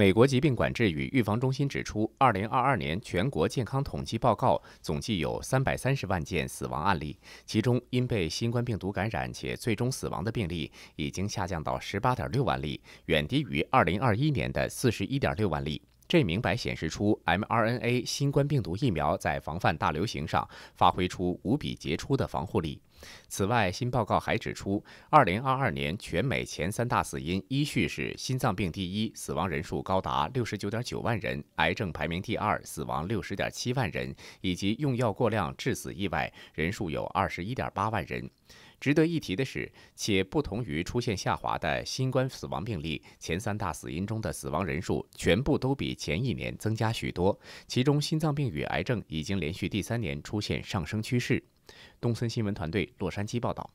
美国疾病管制与预防中心指出，二零二二年全国健康统计报告总计有三百三十万件死亡案例，其中因被新冠病毒感染且最终死亡的病例已经下降到十八点六万例，远低于二零二一年的四十一点六万例。这明白显示出 mRNA 新冠病毒疫苗在防范大流行上发挥出无比杰出的防护力。此外，新报告还指出，2022年全美前三大死因依序是心脏病第一，死亡人数高达六十九点九万人；癌症排名第二，死亡六十点七万人；以及用药过量致死意外，人数有二十一点八万人。值得一提的是，且不同于出现下滑的新冠死亡病例，前三大死因中的死亡人数全部都比前一年增加许多。其中，心脏病与癌症已经连续第三年出现上升趋势。东森新闻团队洛杉矶报道。